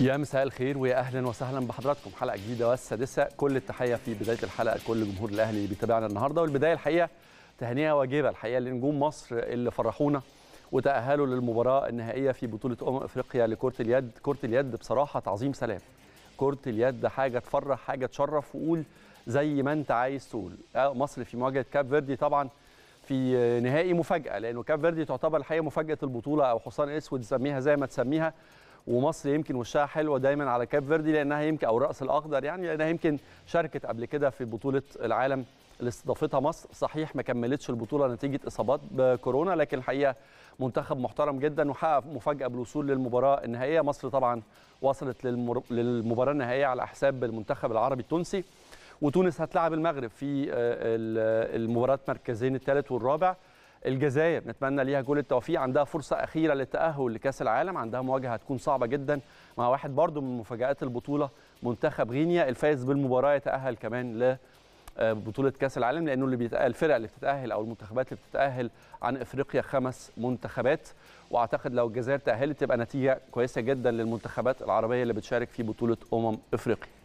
يا مساء الخير ويا اهلا وسهلا بحضراتكم حلقه جديده والسادسه كل التحيه في بدايه الحلقه لكل جمهور الاهلي اللي بيتابعنا النهارده والبدايه الحقيقه تهنئه واجبه الحقيقه لنجوم مصر اللي فرحونا وتاهلوا للمباراه النهائيه في بطوله امم افريقيا لكره اليد كره اليد بصراحه تعظيم سلام كره اليد حاجه تفرح حاجه تشرف وقول زي ما انت عايز تقول آه، مصر في مواجهه كاب فيردي طبعا في نهائي مفاجاه لانه كاب فيردي تعتبر الحقيقه مفاجاه البطوله او حصان اسود تسميها زي ما تسميها ومصر يمكن وشها حلوه دايما على كاب فيردي لانها يمكن او الراس الاخضر يعني لانها يمكن شاركت قبل كده في بطوله العالم اللي استضافتها مصر صحيح ما كملتش البطوله نتيجه اصابات بكورونا لكن الحقيقه منتخب محترم جدا وحقق مفاجاه بالوصول للمباراه النهائيه مصر طبعا وصلت للمر... للمباراه النهائيه على حساب المنتخب العربي التونسي وتونس هتلاعب المغرب في آه، المباراه مركزين الثالث والرابع الجزائر نتمنى ليها كل التوفيق عندها فرصه اخيره للتاهل لكاس العالم عندها مواجهه هتكون صعبه جدا مع واحد برضو من مفاجات البطوله منتخب غينيا الفائز بالمباراه يتاهل كمان لبطوله آه، كاس العالم لانه اللي بيتاهل الفرق اللي بتتاهل او المنتخبات اللي بتتاهل عن افريقيا خمس منتخبات واعتقد لو الجزائر تاهلت تبقى نتيجه كويسه جدا للمنتخبات العربيه اللي بتشارك في بطوله امم افريقيا